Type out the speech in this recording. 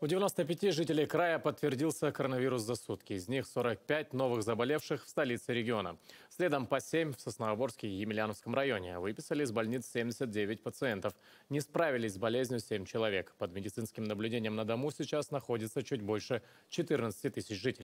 У 95 жителей края подтвердился коронавирус за сутки. Из них 45 новых заболевших в столице региона. Следом по 7 в Сосновоборске и Емельяновском районе. Выписали из больниц 79 пациентов. Не справились с болезнью 7 человек. Под медицинским наблюдением на дому сейчас находится чуть больше 14 тысяч жителей.